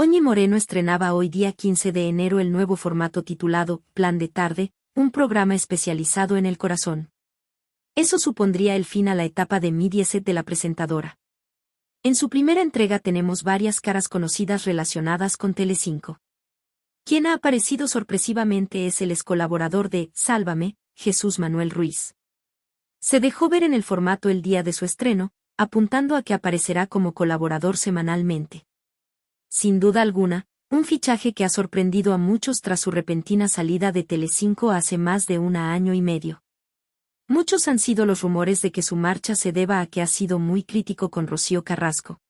Oñi Moreno estrenaba hoy día 15 de enero el nuevo formato titulado Plan de Tarde, un programa especializado en el corazón. Eso supondría el fin a la etapa de Mediaset de la presentadora. En su primera entrega tenemos varias caras conocidas relacionadas con Telecinco. Quien ha aparecido sorpresivamente es el ex colaborador de Sálvame, Jesús Manuel Ruiz. Se dejó ver en el formato el día de su estreno, apuntando a que aparecerá como colaborador semanalmente sin duda alguna, un fichaje que ha sorprendido a muchos tras su repentina salida de Telecinco hace más de un año y medio. Muchos han sido los rumores de que su marcha se deba a que ha sido muy crítico con Rocío Carrasco,